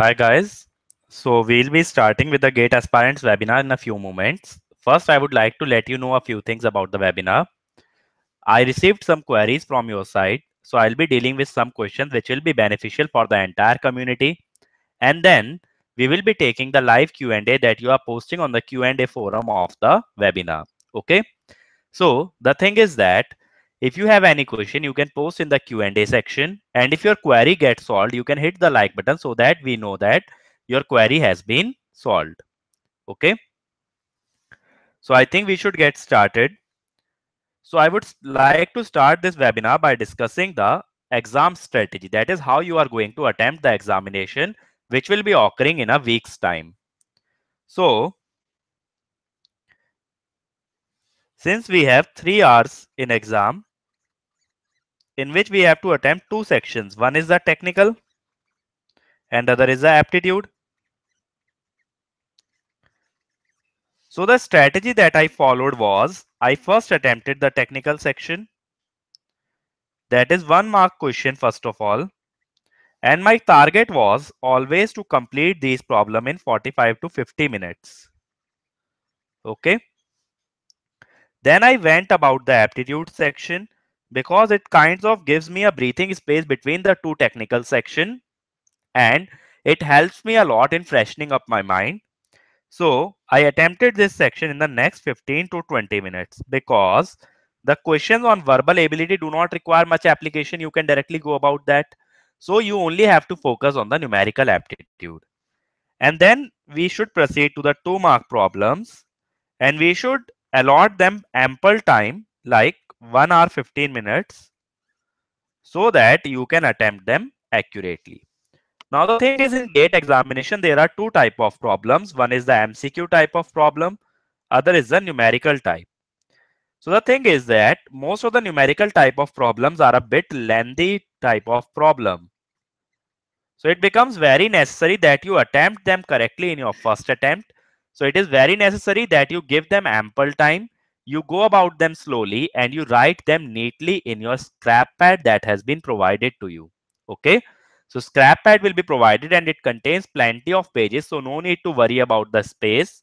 Hi guys. So we'll be starting with the GATE aspirants webinar in a few moments. First, I would like to let you know a few things about the webinar. I received some queries from your side. So I'll be dealing with some questions which will be beneficial for the entire community. And then we will be taking the live Q&A that you are posting on the Q&A forum of the webinar. Okay. So the thing is that if you have any question, you can post in the Q&A section. And if your query gets solved, you can hit the like button so that we know that your query has been solved. Okay. So I think we should get started. So I would like to start this webinar by discussing the exam strategy. That is how you are going to attempt the examination, which will be occurring in a week's time. So since we have three hours in exam, in which we have to attempt two sections. One is the technical and other is the aptitude. So the strategy that I followed was I first attempted the technical section. That is one mark question first of all. And my target was always to complete this problem in 45 to 50 minutes. Okay. Then I went about the aptitude section because it kinds of gives me a breathing space between the two technical section and it helps me a lot in freshening up my mind. So I attempted this section in the next 15 to 20 minutes because the questions on verbal ability do not require much application. You can directly go about that. So you only have to focus on the numerical aptitude. And then we should proceed to the two mark problems and we should allot them ample time like 1 hour 15 minutes so that you can attempt them accurately. Now the thing is in gate examination, there are two type of problems. One is the MCQ type of problem. Other is the numerical type. So the thing is that most of the numerical type of problems are a bit lengthy type of problem. So it becomes very necessary that you attempt them correctly in your first attempt. So it is very necessary that you give them ample time you go about them slowly and you write them neatly in your scrap pad that has been provided to you okay so scrap pad will be provided and it contains plenty of pages so no need to worry about the space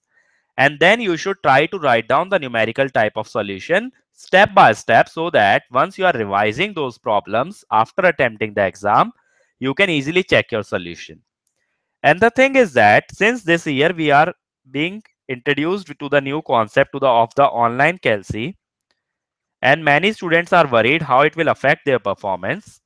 and then you should try to write down the numerical type of solution step by step so that once you are revising those problems after attempting the exam you can easily check your solution and the thing is that since this year we are being introduced to the new concept to the, of the online Kelsey and many students are worried how it will affect their performance.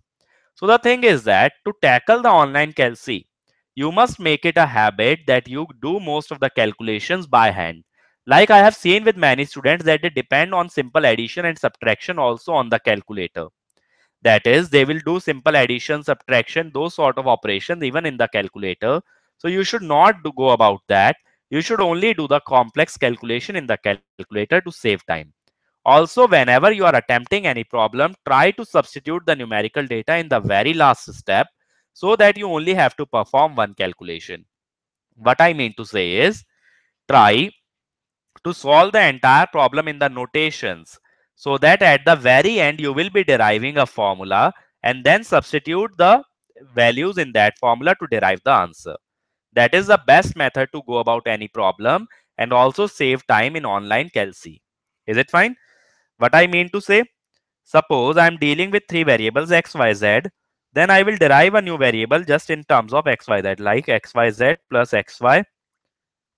So the thing is that to tackle the online Kelsey, you must make it a habit that you do most of the calculations by hand. Like I have seen with many students that they depend on simple addition and subtraction also on the calculator. That is, they will do simple addition, subtraction, those sort of operations even in the calculator. So you should not go about that. You should only do the complex calculation in the calculator to save time. Also, whenever you are attempting any problem, try to substitute the numerical data in the very last step so that you only have to perform one calculation. What I mean to say is try to solve the entire problem in the notations so that at the very end you will be deriving a formula and then substitute the values in that formula to derive the answer. That is the best method to go about any problem and also save time in online Kelsey. Is it fine? What I mean to say, suppose I'm dealing with three variables x, y, z, then I will derive a new variable just in terms of x, y, z, like x, y, z plus x, y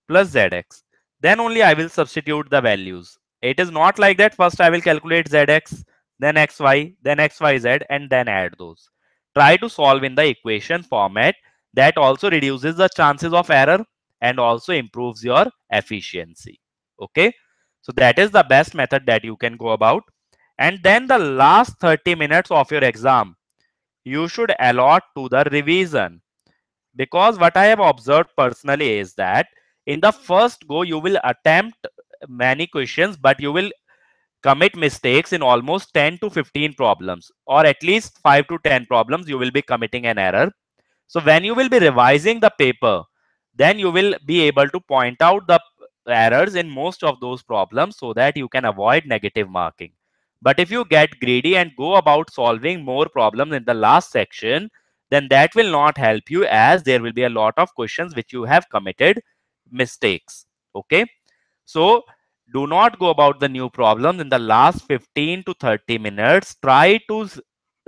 plus zx. Then only I will substitute the values. It is not like that. First, I will calculate zx, then xy, then xyz, and then add those. Try to solve in the equation format that also reduces the chances of error and also improves your efficiency okay so that is the best method that you can go about and then the last 30 minutes of your exam you should allot to the revision because what i have observed personally is that in the first go you will attempt many questions but you will commit mistakes in almost 10 to 15 problems or at least 5 to 10 problems you will be committing an error so when you will be revising the paper, then you will be able to point out the errors in most of those problems so that you can avoid negative marking. But if you get greedy and go about solving more problems in the last section, then that will not help you as there will be a lot of questions which you have committed mistakes. Okay. So do not go about the new problems in the last 15 to 30 minutes. Try to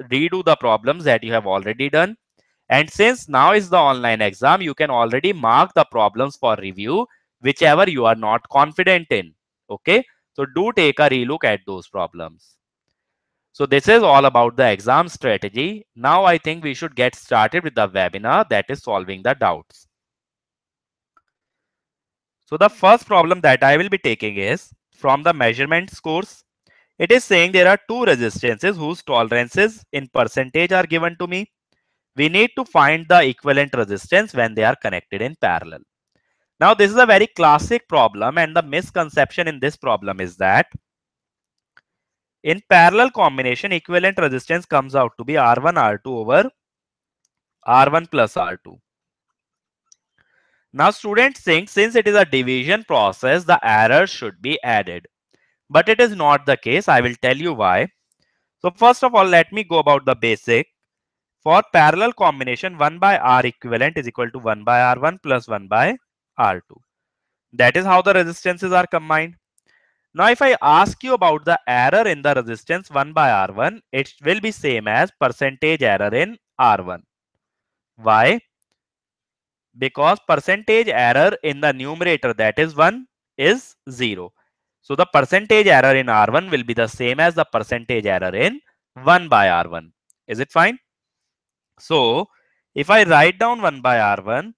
redo the problems that you have already done and since now is the online exam, you can already mark the problems for review, whichever you are not confident in. Okay. So do take a relook at those problems. So this is all about the exam strategy. Now I think we should get started with the webinar that is solving the doubts. So the first problem that I will be taking is from the measurement course. It is saying there are two resistances whose tolerances in percentage are given to me we need to find the equivalent resistance when they are connected in parallel. Now, this is a very classic problem and the misconception in this problem is that in parallel combination, equivalent resistance comes out to be R1, R2 over R1 plus R2. Now, students think since it is a division process, the error should be added. But it is not the case. I will tell you why. So first of all, let me go about the basic. For parallel combination, 1 by R equivalent is equal to 1 by R1 plus 1 by R2. That is how the resistances are combined. Now, if I ask you about the error in the resistance 1 by R1, it will be same as percentage error in R1. Why? Because percentage error in the numerator, that is 1, is 0. So, the percentage error in R1 will be the same as the percentage error in 1 by R1. Is it fine? So if I write down 1 by R1,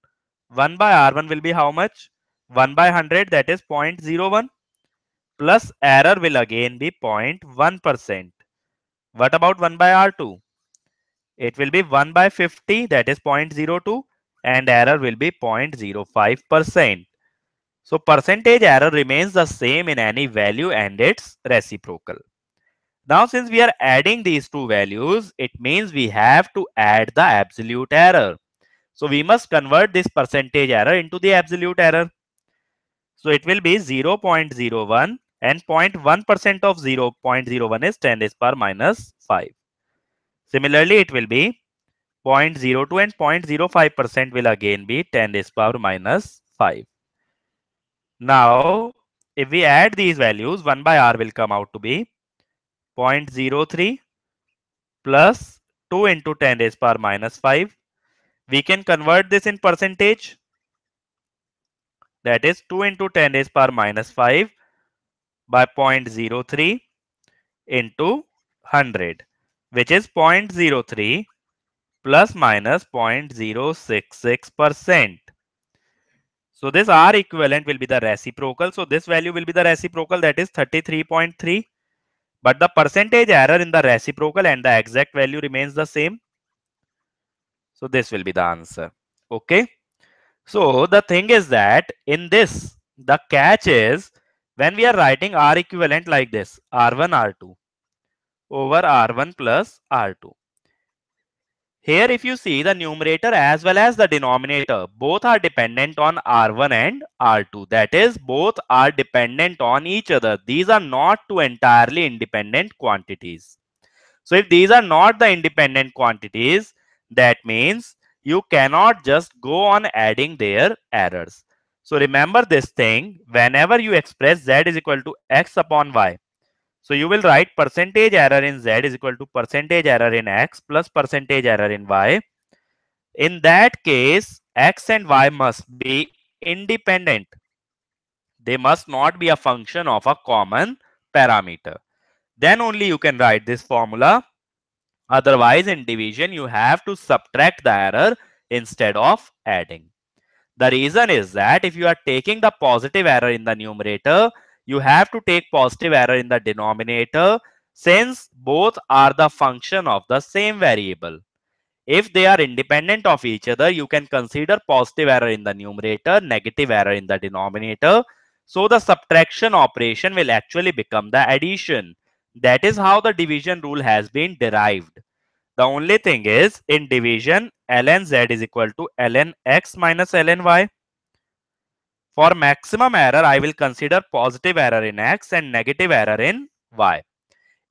1 by R1 will be how much? 1 by 100 that is 0.01 plus error will again be 0.1%. What about 1 by R2? It will be 1 by 50 that is 0.02 and error will be 0.05%. So percentage error remains the same in any value and its reciprocal. Now, since we are adding these two values, it means we have to add the absolute error. So we must convert this percentage error into the absolute error. So it will be 0.01 and 0.1% of 0.01 is 10 is power minus 5. Similarly, it will be 0.02 and 0.05% will again be 10 is power minus 5. Now, if we add these values, 1 by r will come out to be 0.03 plus 2 into 10 raised power minus 5. We can convert this in percentage. That is 2 into 10 raised power minus 5 by 0.03 into 100, which is 0.03 plus minus 0.066%. So this R equivalent will be the reciprocal. So this value will be the reciprocal that is 33.3 but the percentage error in the reciprocal and the exact value remains the same. So this will be the answer. Okay. So the thing is that in this, the catch is when we are writing R equivalent like this, R1, R2 over R1 plus R2. Here, if you see the numerator as well as the denominator, both are dependent on R1 and R2. That is, both are dependent on each other. These are not two entirely independent quantities. So if these are not the independent quantities, that means you cannot just go on adding their errors. So remember this thing, whenever you express z is equal to x upon y, so you will write percentage error in Z is equal to percentage error in X plus percentage error in Y. In that case, X and Y must be independent. They must not be a function of a common parameter. Then only you can write this formula. Otherwise, in division, you have to subtract the error instead of adding. The reason is that if you are taking the positive error in the numerator, you have to take positive error in the denominator since both are the function of the same variable. If they are independent of each other, you can consider positive error in the numerator, negative error in the denominator. So the subtraction operation will actually become the addition. That is how the division rule has been derived. The only thing is in division ln z is equal to ln x minus ln y. For maximum error, I will consider positive error in x and negative error in y.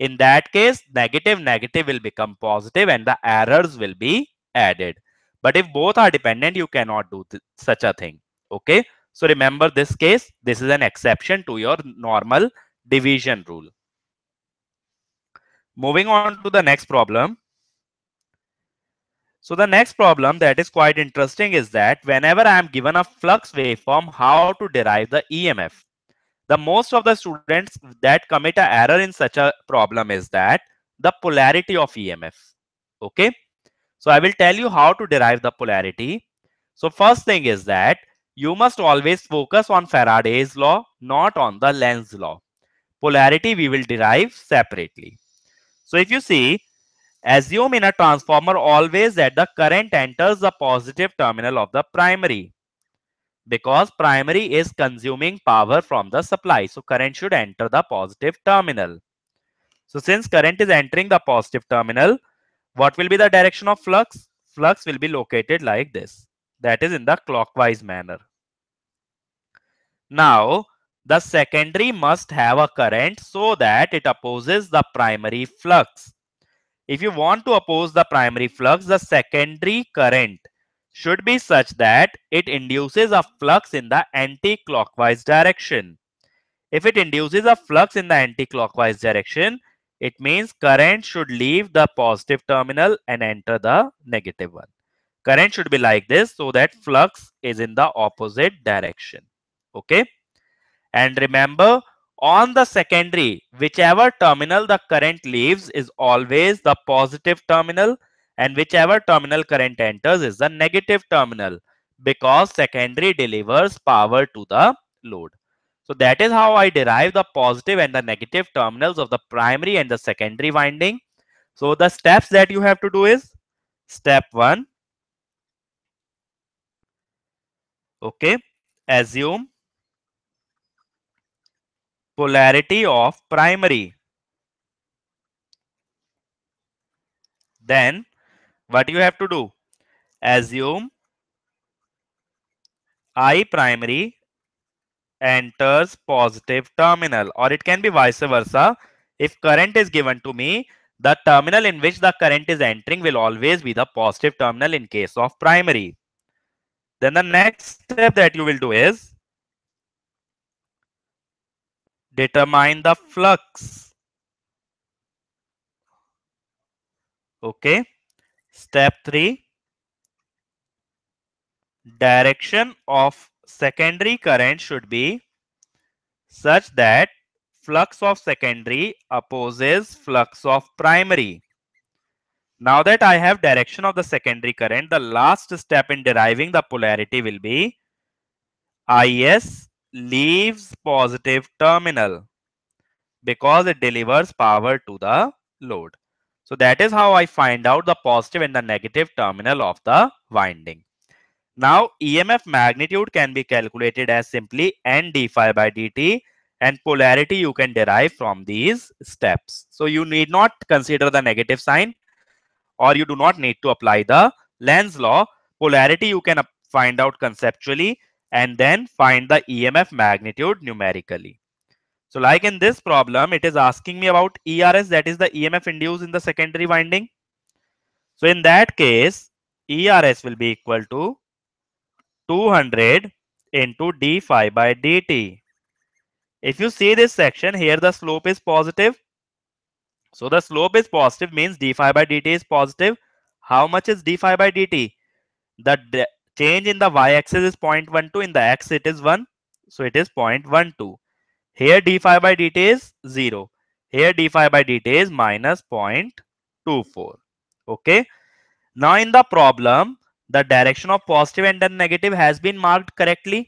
In that case, negative negative will become positive and the errors will be added. But if both are dependent, you cannot do such a thing. Okay. So remember this case, this is an exception to your normal division rule. Moving on to the next problem. So the next problem that is quite interesting is that whenever I am given a flux waveform, how to derive the EMF? The most of the students that commit an error in such a problem is that the polarity of EMF. Okay. So I will tell you how to derive the polarity. So first thing is that you must always focus on Faraday's law, not on the Lenz law. Polarity we will derive separately. So if you see Assume in a transformer always that the current enters the positive terminal of the primary because primary is consuming power from the supply. So current should enter the positive terminal. So since current is entering the positive terminal, what will be the direction of flux? Flux will be located like this. That is in the clockwise manner. Now, the secondary must have a current so that it opposes the primary flux if you want to oppose the primary flux, the secondary current should be such that it induces a flux in the anti-clockwise direction. If it induces a flux in the anti-clockwise direction, it means current should leave the positive terminal and enter the negative one. Current should be like this so that flux is in the opposite direction. Okay. And remember, on the secondary, whichever terminal the current leaves is always the positive terminal and whichever terminal current enters is the negative terminal because secondary delivers power to the load. So that is how I derive the positive and the negative terminals of the primary and the secondary winding. So the steps that you have to do is step one. Okay, assume polarity of primary. Then what you have to do? Assume I primary enters positive terminal or it can be vice versa. If current is given to me, the terminal in which the current is entering will always be the positive terminal in case of primary. Then the next step that you will do is Determine the flux. Okay. Step 3. Direction of secondary current should be such that flux of secondary opposes flux of primary. Now that I have direction of the secondary current, the last step in deriving the polarity will be IS leaves positive terminal because it delivers power to the load. So that is how I find out the positive and the negative terminal of the winding. Now EMF magnitude can be calculated as simply N d phi by dt and polarity you can derive from these steps. So you need not consider the negative sign or you do not need to apply the Lenz law. Polarity you can find out conceptually and then find the EMF magnitude numerically. So like in this problem, it is asking me about ERS, that is the EMF induced in the secondary winding. So in that case, ERS will be equal to 200 into d phi by dt. If you see this section here, the slope is positive. So the slope is positive means d phi by dt is positive. How much is d phi by dt? The change in the y-axis is 0.12 in the x it is 1 so it is 0.12 here d 5 by dt is 0 here d 5 by dt is minus 0.24 okay now in the problem the direction of positive and then negative has been marked correctly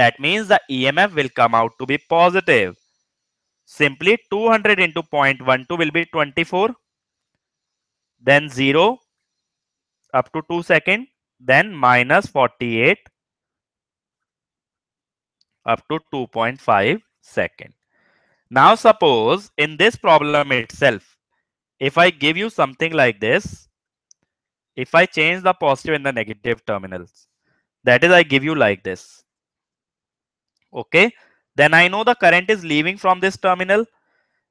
that means the emf will come out to be positive simply 200 into 0.12 will be 24 then 0 up to 2 second then minus 48 up to 2.5 second. Now suppose in this problem itself, if I give you something like this, if I change the positive and the negative terminals, that is I give you like this. Okay, then I know the current is leaving from this terminal,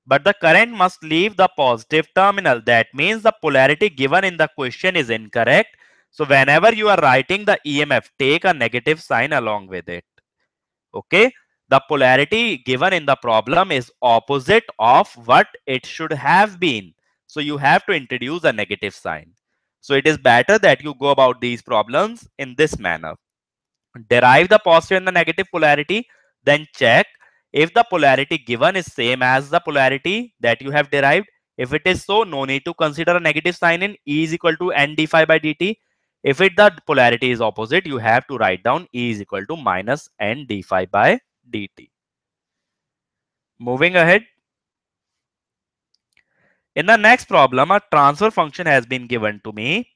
but the current must leave the positive terminal. That means the polarity given in the question is incorrect so whenever you are writing the EMF, take a negative sign along with it. Okay. The polarity given in the problem is opposite of what it should have been. So you have to introduce a negative sign. So it is better that you go about these problems in this manner. Derive the positive and the negative polarity, then check if the polarity given is same as the polarity that you have derived. If it is so, no need to consider a negative sign in E is equal to n d phi by dt if it the polarity is opposite, you have to write down E is equal to minus N d phi by dt. Moving ahead. In the next problem, a transfer function has been given to me.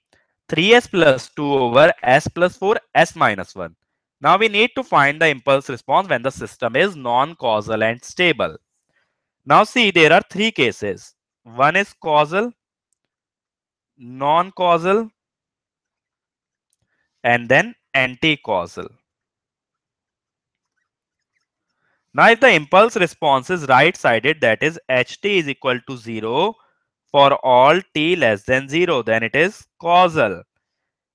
3s plus 2 over s plus 4 s minus 1. Now we need to find the impulse response when the system is non-causal and stable. Now see, there are three cases. One is causal, non-causal, and then anti-causal. Now, if the impulse response is right-sided, that is ht is equal to 0 for all t less than 0, then it is causal.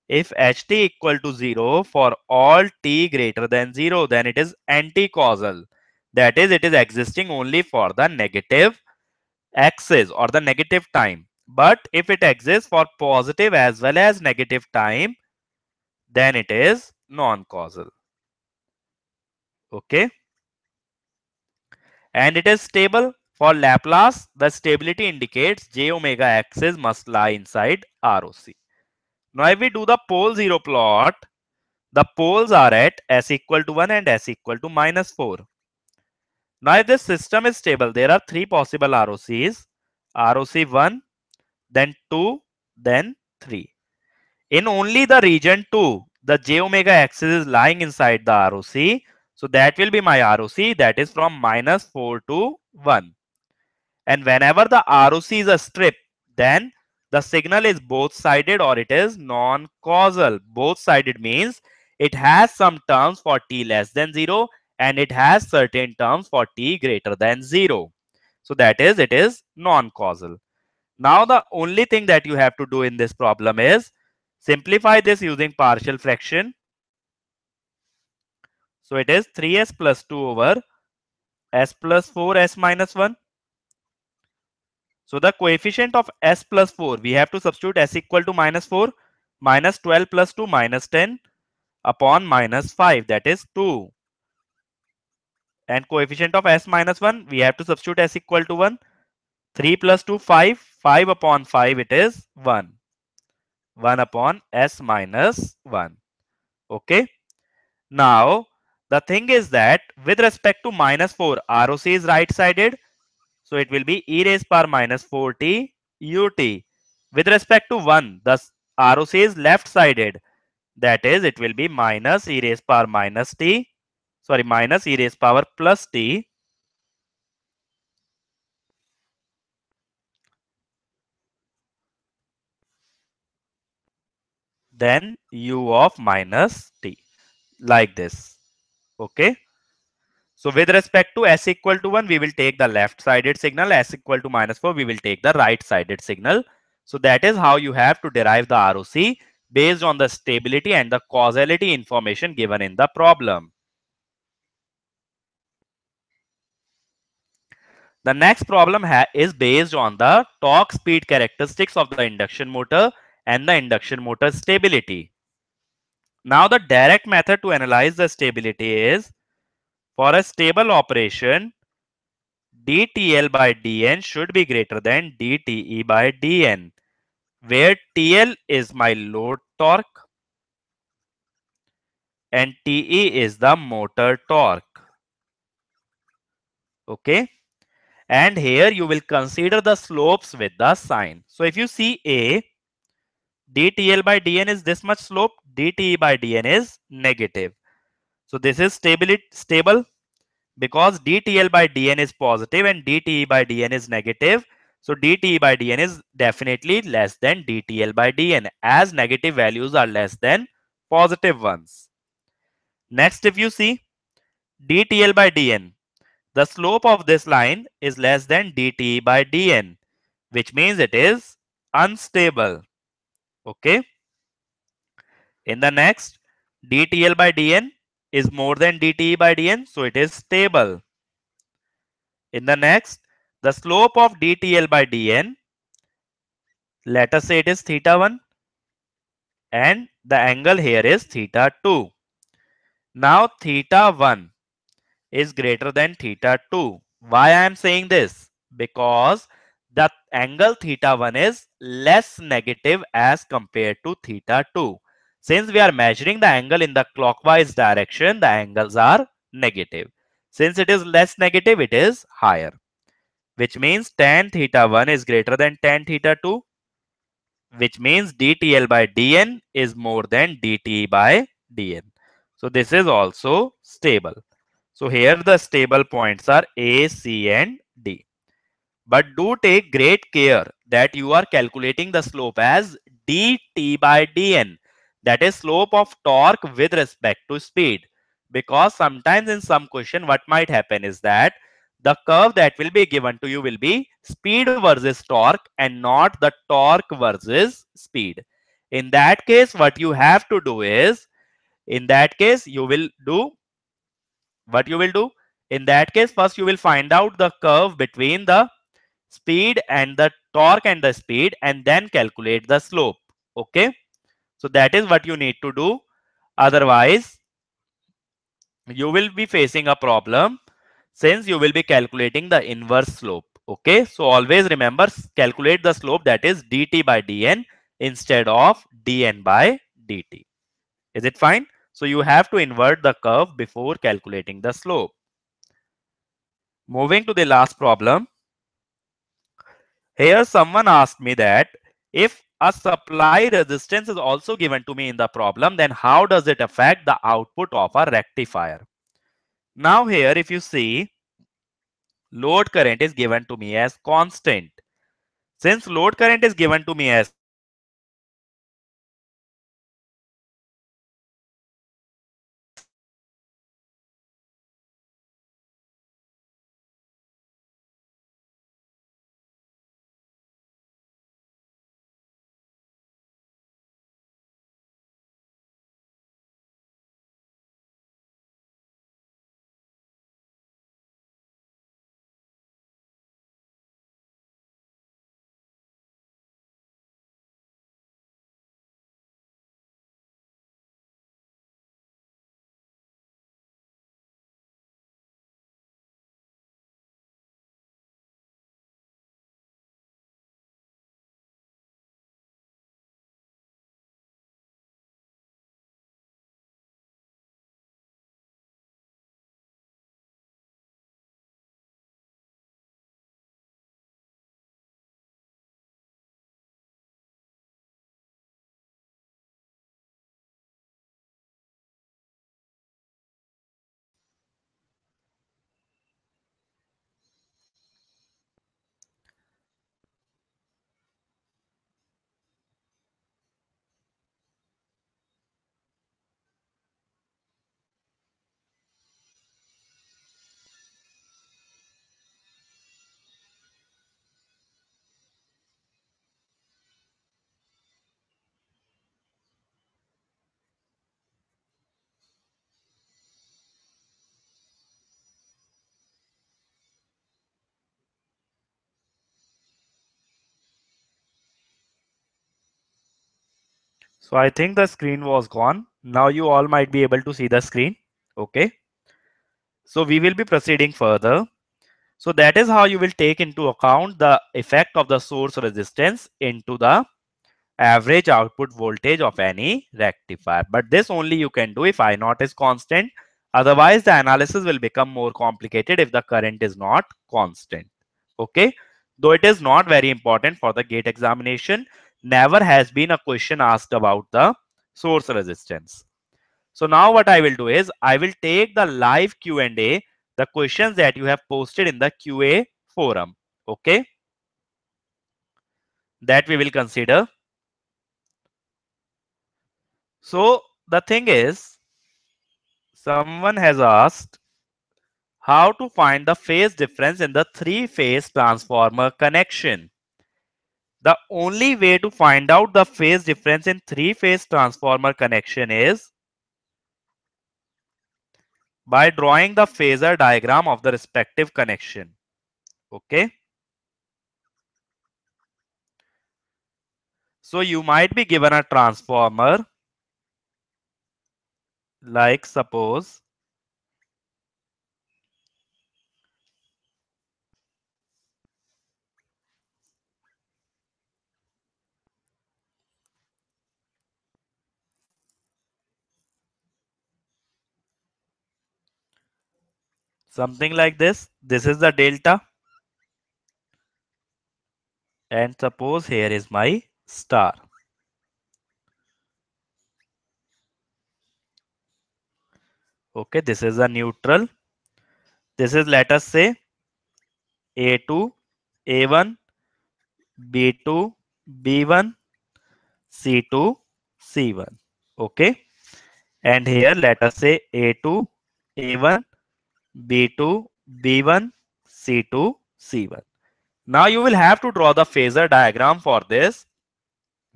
If ht equal to 0 for all t greater than 0, then it is anti-causal. That is, it is existing only for the negative axis or the negative time. But if it exists for positive as well as negative time, then it is non-causal. Okay. And it is stable. For Laplace, the stability indicates j omega axis must lie inside ROC. Now if we do the pole zero plot, the poles are at s equal to 1 and s equal to minus 4. Now if this system is stable, there are three possible ROCs. ROC 1, then 2, then 3 in only the region 2 the j omega axis is lying inside the roc so that will be my roc that is from minus 4 to 1 and whenever the roc is a strip then the signal is both sided or it is non causal both sided means it has some terms for t less than 0 and it has certain terms for t greater than 0 so that is it is non causal now the only thing that you have to do in this problem is Simplify this using partial fraction. So it is 3s plus 2 over s plus 4 s minus 1. So the coefficient of s plus 4, we have to substitute s equal to minus 4 minus 12 plus 2 minus 10 upon minus 5 that is 2. And coefficient of s minus 1, we have to substitute s equal to 1. 3 plus 2, 5. 5 upon 5, it is 1. 1 upon s minus 1. Okay. Now, the thing is that with respect to minus 4, ROC is right-sided. So it will be e raised power minus 4t ut. With respect to 1, the ROC is left-sided. That is, it will be minus e raised power minus t. Sorry, minus e raised power plus t then u of minus t like this. Okay. So with respect to s equal to 1, we will take the left-sided signal. s equal to minus 4, we will take the right-sided signal. So that is how you have to derive the ROC based on the stability and the causality information given in the problem. The next problem is based on the torque speed characteristics of the induction motor and the induction motor stability. Now the direct method to analyze the stability is for a stable operation, dTL by dN should be greater than dTE by dN, where TL is my load torque and TE is the motor torque. Okay. And here you will consider the slopes with the sign. So if you see A, dTL by dN is this much slope, dTE by dN is negative. So this is stability stable because dTL by dN is positive and dTE by dN is negative. So dTE by dN is definitely less than dTL by dN as negative values are less than positive ones. Next, if you see dTL by dN, the slope of this line is less than dTE by dN, which means it is unstable. Okay. In the next, DTL by DN is more than DTE by DN, so it is stable. In the next, the slope of DTL by DN, let us say it is theta 1 and the angle here is theta 2. Now theta 1 is greater than theta 2. Why I am saying this? Because angle theta 1 is less negative as compared to theta 2. Since we are measuring the angle in the clockwise direction, the angles are negative. Since it is less negative, it is higher, which means tan theta 1 is greater than tan theta 2, which means dTL by dN is more than dT by dN. So this is also stable. So here the stable points are A, C and D. But do take great care that you are calculating the slope as dt by dn, that is slope of torque with respect to speed. Because sometimes in some question, what might happen is that the curve that will be given to you will be speed versus torque and not the torque versus speed. In that case, what you have to do is, in that case, you will do, what you will do? In that case, first you will find out the curve between the speed and the torque and the speed and then calculate the slope. Okay. So that is what you need to do. Otherwise, you will be facing a problem since you will be calculating the inverse slope. Okay. So always remember calculate the slope that is dt by dn instead of dn by dt. Is it fine? So you have to invert the curve before calculating the slope. Moving to the last problem. Here someone asked me that if a supply resistance is also given to me in the problem, then how does it affect the output of a rectifier? Now here, if you see, load current is given to me as constant. Since load current is given to me as So I think the screen was gone. Now you all might be able to see the screen. Okay. So we will be proceeding further. So that is how you will take into account the effect of the source resistance into the average output voltage of any rectifier. But this only you can do if I naught is constant. Otherwise, the analysis will become more complicated if the current is not constant. Okay. Though it is not very important for the gate examination, never has been a question asked about the source resistance. So now what I will do is I will take the live Q&A, the questions that you have posted in the QA forum. Okay. That we will consider. So the thing is, someone has asked how to find the phase difference in the three phase transformer connection. The only way to find out the phase difference in three-phase transformer connection is by drawing the phasor diagram of the respective connection. Okay. So you might be given a transformer like suppose something like this. This is the delta. And suppose here is my star. Okay, this is a neutral. This is let us say A2, A1, B2, B1, C2, C1. Okay. And here let us say A2, A1, B2, B1, C2, C1. Now you will have to draw the phasor diagram for this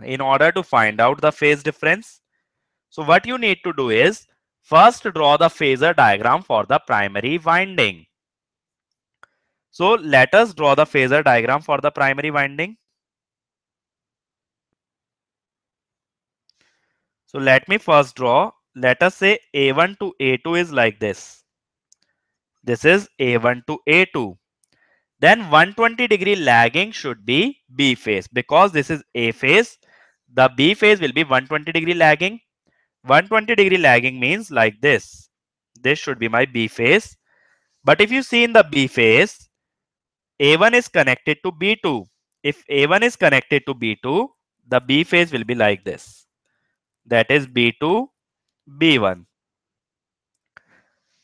in order to find out the phase difference. So what you need to do is first draw the phasor diagram for the primary winding. So let us draw the phasor diagram for the primary winding. So let me first draw, let us say A1 to A2 is like this. This is A1 to A2. Then 120 degree lagging should be B phase because this is A phase. The B phase will be 120 degree lagging. 120 degree lagging means like this. This should be my B phase. But if you see in the B phase, A1 is connected to B2. If A1 is connected to B2, the B phase will be like this. That is B2, B1.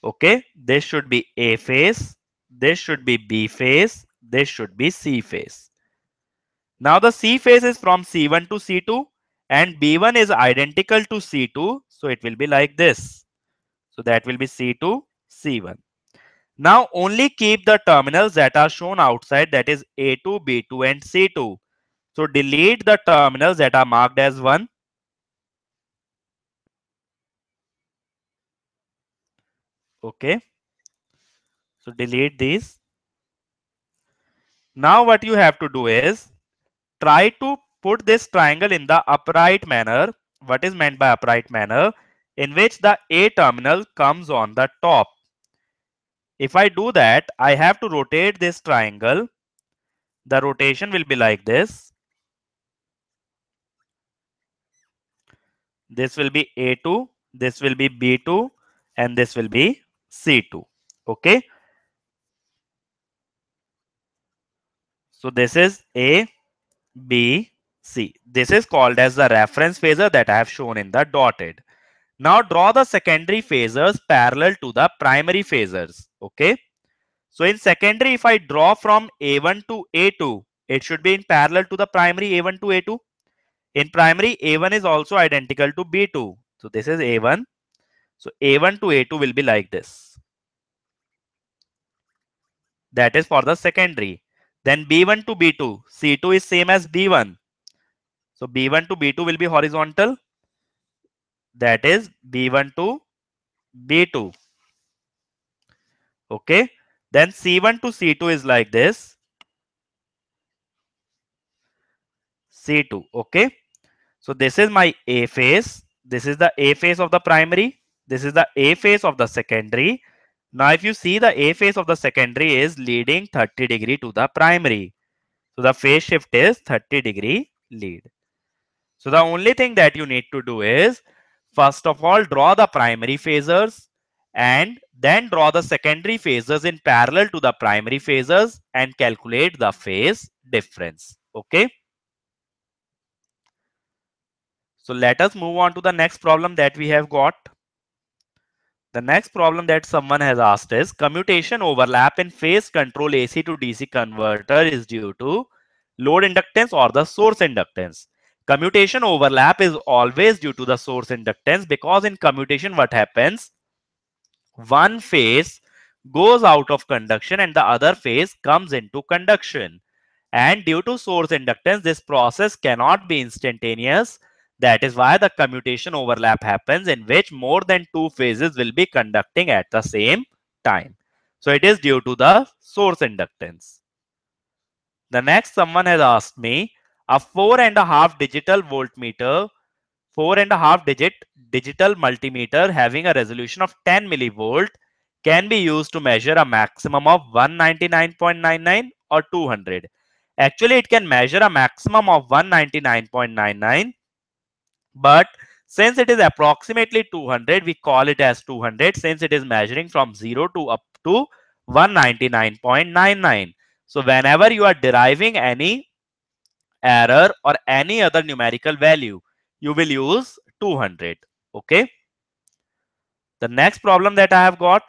Okay, This should be A phase, This should be B phase, This should be C phase. Now the C phase is from C1 to C2 and B1 is identical to C2. So it will be like this. So that will be C2, C1. Now only keep the terminals that are shown outside that is A2, B2 and C2. So delete the terminals that are marked as 1 Okay. So delete these. Now what you have to do is try to put this triangle in the upright manner. What is meant by upright manner? In which the A terminal comes on the top. If I do that, I have to rotate this triangle. The rotation will be like this. This will be A2, this will be B2, and this will be C2. Okay. So this is A, B, C. This is called as the reference phasor that I have shown in the dotted. Now draw the secondary phasors parallel to the primary phasors. Okay. So in secondary, if I draw from A1 to A2, it should be in parallel to the primary A1 to A2. In primary, A1 is also identical to B2. So this is A1, so A1 to A2 will be like this. That is for the secondary. Then B1 to B2, C2 is same as B1. So B1 to B2 will be horizontal. That is B1 to B2. Okay. Then C1 to C2 is like this. C2. Okay. So this is my A phase. This is the A phase of the primary. This is the A phase of the secondary. Now, if you see the A phase of the secondary is leading 30 degree to the primary. So the phase shift is 30 degree lead. So the only thing that you need to do is first of all draw the primary phasors, and then draw the secondary phases in parallel to the primary phases and calculate the phase difference. Okay. So let us move on to the next problem that we have got. The next problem that someone has asked is commutation overlap in phase control AC to DC converter is due to load inductance or the source inductance. Commutation overlap is always due to the source inductance because in commutation what happens? One phase goes out of conduction and the other phase comes into conduction. And due to source inductance, this process cannot be instantaneous that is why the commutation overlap happens in which more than two phases will be conducting at the same time. So it is due to the source inductance. The next someone has asked me a four and a half digital voltmeter, four and a half digit digital multimeter having a resolution of 10 millivolt can be used to measure a maximum of 199.99 or 200. Actually, it can measure a maximum of 199.99 but since it is approximately 200, we call it as 200 since it is measuring from 0 to up to 199.99. So whenever you are deriving any error or any other numerical value, you will use 200. Okay. The next problem that I have got,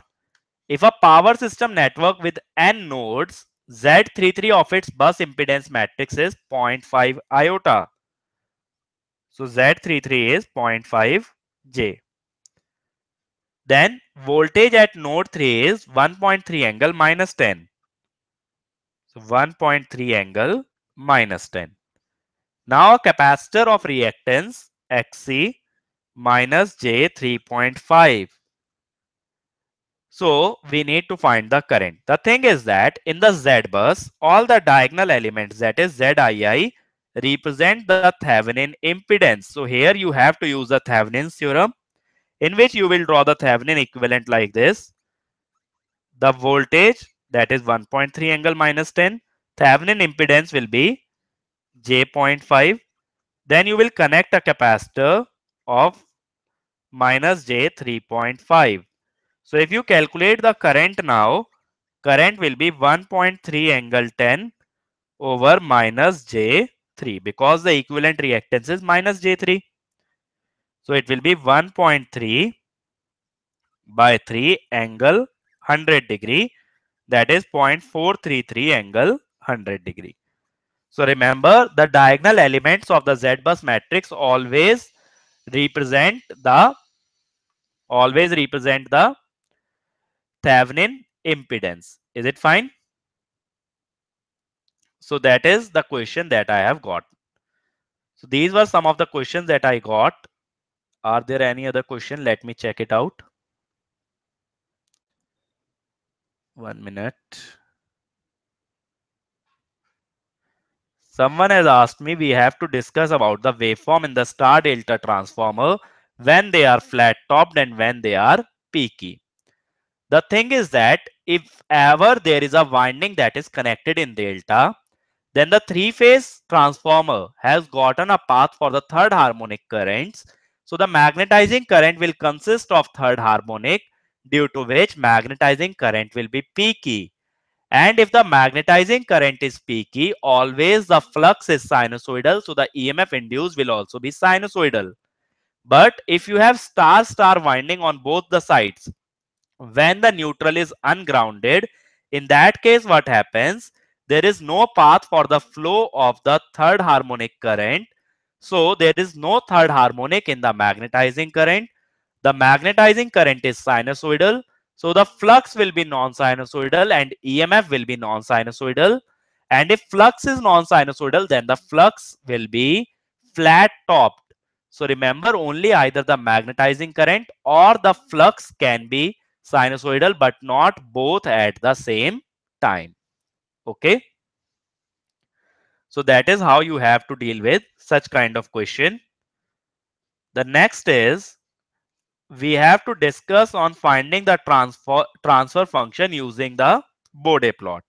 if a power system network with n nodes, Z33 of its bus impedance matrix is 0.5 iota. So Z33 is 0.5 J. Then voltage at node 3 is 1.3 angle minus 10. So 1.3 angle minus 10. Now capacitor of reactance XC minus J 3.5. So we need to find the current. The thing is that in the Z bus, all the diagonal elements that is ZII represent the Thevenin impedance. So here you have to use the Thevenin's theorem in which you will draw the Thevenin equivalent like this. The voltage that is 1.3 angle minus 10. Thevenin impedance will be J.5. Then you will connect a capacitor of minus J3.5. So if you calculate the current now, current will be 1.3 angle 10 over minus J because the equivalent reactance is minus J3. So it will be 1.3 by 3 angle 100 degree that is 0.433 angle 100 degree. So remember the diagonal elements of the Z bus matrix always represent the always represent the Thevenin impedance. Is it fine? So that is the question that I have got. So these were some of the questions that I got. Are there any other question? Let me check it out. One minute. Someone has asked me, we have to discuss about the waveform in the star delta transformer when they are flat topped and when they are peaky. The thing is that if ever there is a winding that is connected in delta, then the three phase transformer has gotten a path for the third harmonic currents. So the magnetizing current will consist of third harmonic due to which magnetizing current will be peaky. And if the magnetizing current is peaky, always the flux is sinusoidal. So the EMF induced will also be sinusoidal. But if you have star star winding on both the sides, when the neutral is ungrounded, in that case, what happens? there is no path for the flow of the third harmonic current. So there is no third harmonic in the magnetizing current. The magnetizing current is sinusoidal. So the flux will be non-sinusoidal and EMF will be non-sinusoidal. And if flux is non-sinusoidal, then the flux will be flat topped. So remember only either the magnetizing current or the flux can be sinusoidal, but not both at the same time okay so that is how you have to deal with such kind of question the next is we have to discuss on finding the transfer transfer function using the Bode plot.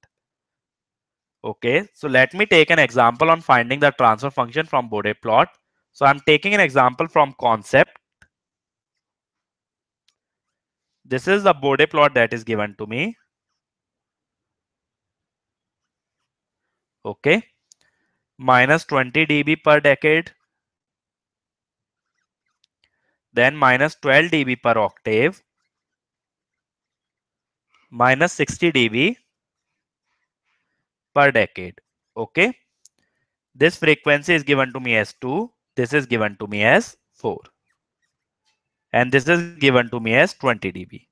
Okay, so let me take an example on finding the transfer function from Bode plot. So I'm taking an example from concept. This is the Bode plot that is given to me. okay minus 20 dB per decade then minus 12 dB per octave minus 60 dB per decade okay this frequency is given to me as 2 this is given to me as 4 and this is given to me as 20 dB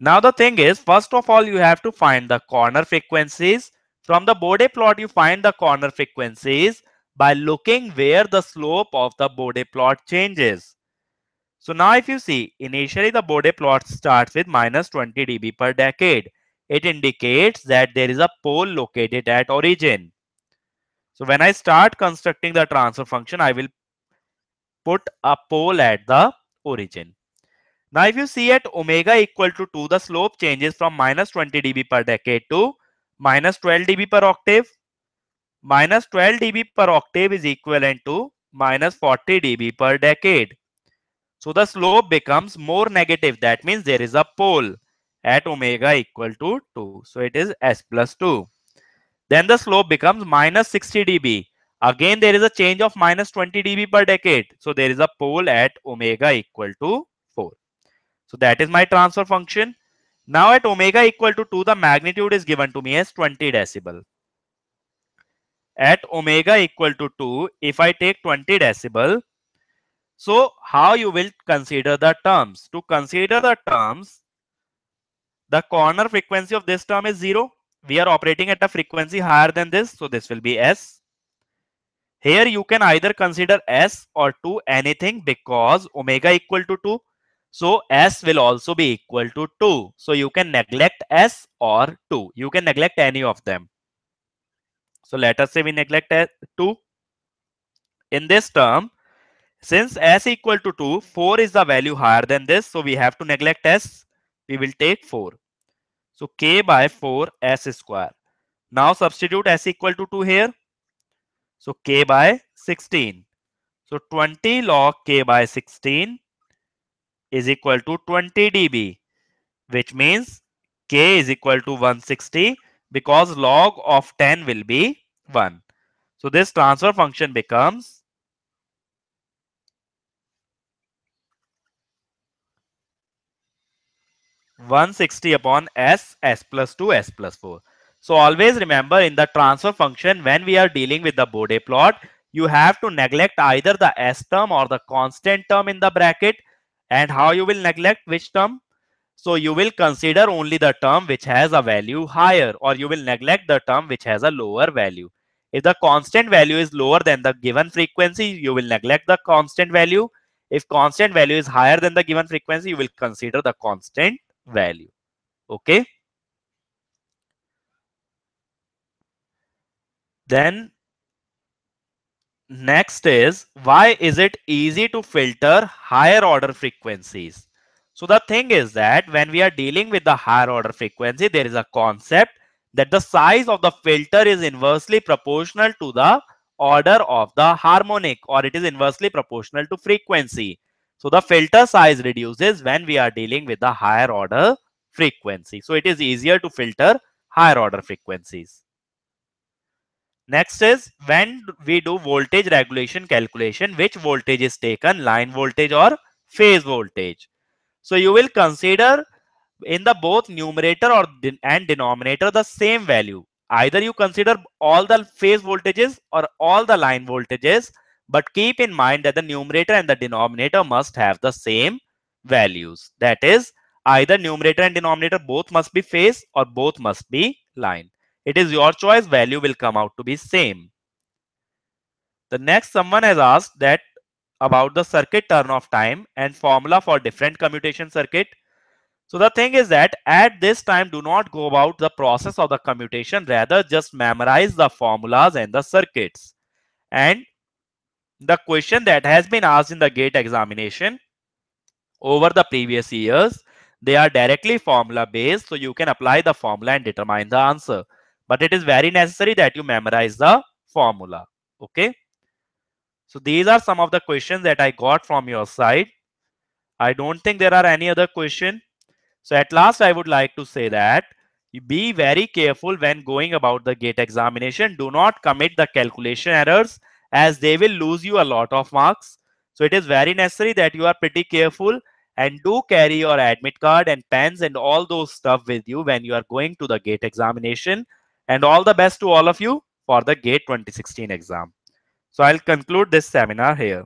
now the thing is first of all you have to find the corner frequencies from the Bode plot, you find the corner frequencies by looking where the slope of the Bode plot changes. So now if you see, initially the Bode plot starts with minus 20 dB per decade. It indicates that there is a pole located at origin. So when I start constructing the transfer function, I will put a pole at the origin. Now if you see at omega equal to 2, the slope changes from minus 20 dB per decade to minus 12 dB per octave. Minus 12 dB per octave is equivalent to minus 40 dB per decade. So the slope becomes more negative. That means there is a pole at omega equal to 2. So it is S plus 2. Then the slope becomes minus 60 dB. Again, there is a change of minus 20 dB per decade. So there is a pole at omega equal to 4. So that is my transfer function. Now at omega equal to 2, the magnitude is given to me as 20 decibel. At omega equal to 2, if I take 20 decibel, so how you will consider the terms? To consider the terms, the corner frequency of this term is 0. We are operating at a frequency higher than this, so this will be S. Here you can either consider S or 2 anything because omega equal to 2 so S will also be equal to 2. So you can neglect S or 2. You can neglect any of them. So let us say we neglect 2. In this term, since S equal to 2, 4 is the value higher than this. So we have to neglect S. We will take 4. So K by 4 S square. Now substitute S equal to 2 here. So K by 16. So 20 log K by 16 is equal to 20 dB, which means K is equal to 160 because log of 10 will be 1. So this transfer function becomes one sixty upon s s plus two s plus four. So always remember in the transfer function when we are dealing with the Bode plot, you have to neglect either the s term or the constant term in the bracket and how you will neglect which term so you will consider only the term which has a value higher or you will neglect the term which has a lower value if the constant value is lower than the given frequency you will neglect the constant value if constant value is higher than the given frequency you will consider the constant value okay then Next is why is it easy to filter higher order frequencies? So the thing is that when we are dealing with the higher order frequency, there is a concept that the size of the filter is inversely proportional to the order of the harmonic or it is inversely proportional to frequency. So the filter size reduces when we are dealing with the higher order frequency. So it is easier to filter higher order frequencies. Next is when we do voltage regulation calculation, which voltage is taken, line voltage or phase voltage. So you will consider in the both numerator or and denominator the same value. Either you consider all the phase voltages or all the line voltages, but keep in mind that the numerator and the denominator must have the same values. That is, either numerator and denominator both must be phase or both must be line it is your choice value will come out to be same the next someone has asked that about the circuit turn-off time and formula for different commutation circuit so the thing is that at this time do not go about the process of the commutation rather just memorize the formulas and the circuits and the question that has been asked in the gate examination over the previous years they are directly formula based so you can apply the formula and determine the answer but it is very necessary that you memorize the formula okay so these are some of the questions that i got from your side i don't think there are any other question so at last i would like to say that be very careful when going about the gate examination do not commit the calculation errors as they will lose you a lot of marks so it is very necessary that you are pretty careful and do carry your admit card and pens and all those stuff with you when you are going to the gate examination and all the best to all of you for the GATE 2016 exam. So I'll conclude this seminar here.